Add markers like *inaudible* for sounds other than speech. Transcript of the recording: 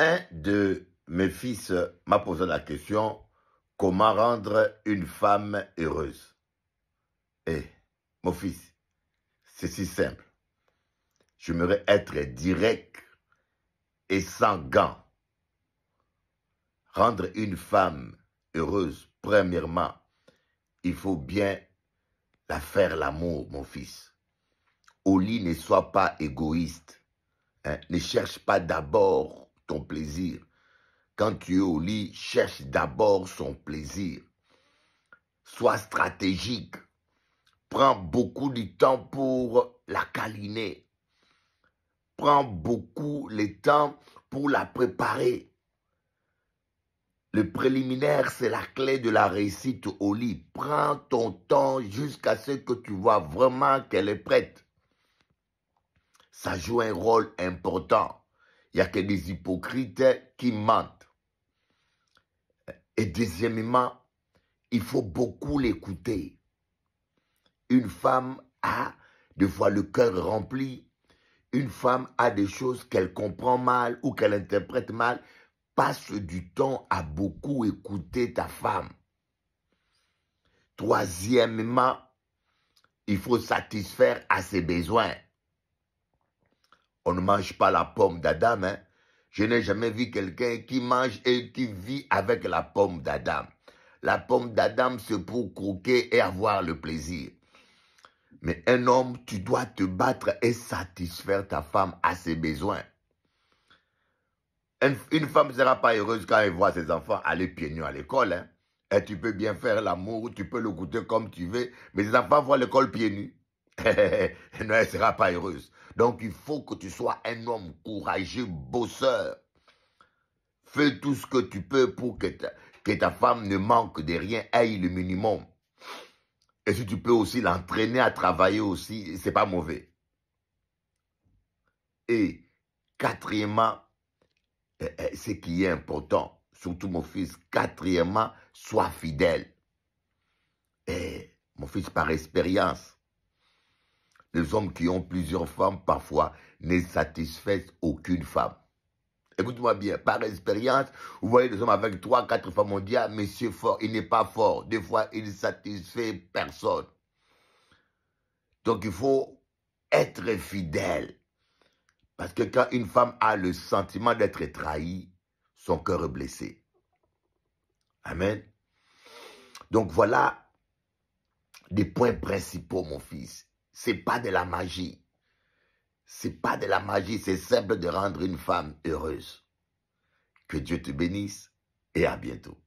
Un de mes fils m'a posé la question comment rendre une femme heureuse Eh, mon fils, c'est si simple. J'aimerais être direct et sans gants. Rendre une femme heureuse, premièrement, il faut bien la faire l'amour, mon fils. lit, ne sois pas égoïste. Hein. Ne cherche pas d'abord ton plaisir. Quand tu es au lit, cherche d'abord son plaisir. Sois stratégique. Prends beaucoup de temps pour la câliner. Prends beaucoup le temps pour la préparer. Le préliminaire, c'est la clé de la réussite au lit. Prends ton temps jusqu'à ce que tu vois vraiment qu'elle est prête. Ça joue un rôle important. Il n'y a que des hypocrites qui mentent. Et deuxièmement, il faut beaucoup l'écouter. Une femme a des fois le cœur rempli. Une femme a des choses qu'elle comprend mal ou qu'elle interprète mal. Passe du temps à beaucoup écouter ta femme. Troisièmement, il faut satisfaire à ses besoins. On ne mange pas la pomme d'Adam. Hein? Je n'ai jamais vu quelqu'un qui mange et qui vit avec la pomme d'Adam. La pomme d'Adam, c'est pour croquer et avoir le plaisir. Mais un homme, tu dois te battre et satisfaire ta femme à ses besoins. Une, femme ne sera pas heureuse quand elle voit ses enfants aller pieds nus à l'école. Hein. Et tu peux bien faire l'amour, tu peux le goûter comme tu veux, mais les enfants voient l'école pieds nus. *laughs* non, elle ne sera pas heureuse. Donc il faut que tu sois un homme courageux, bosseur. Fais tout ce que tu peux pour que ta, que ta femme ne manque de rien, aille le minimum. Et si tu peux aussi l'entraîner à travailler aussi, c'est pas mauvais. Et quatrièmement, ce qui est important, surtout mon fils, quatrièmement, sois fidèle. Et mon fils, par expérience, les hommes qui ont plusieurs femmes, parfois, ne satisfaisent aucune femme. Écoute-moi bien, par expérience, vous voyez des hommes avec trois, quatre femmes, mondiales dit, ah, monsieur fort, il n'est pas fort. Des fois, il ne satisfait personne. Donc, il faut être fidèle. Parce que quand une femme a le sentiment d'être trahie, son cœur est blessé. Amen. Donc, voilà des points principaux, mon fils. C'est pas de la magie. C'est pas de la magie, c'est simple de rendre une femme heureuse. Que Dieu te bénisse et à bientôt.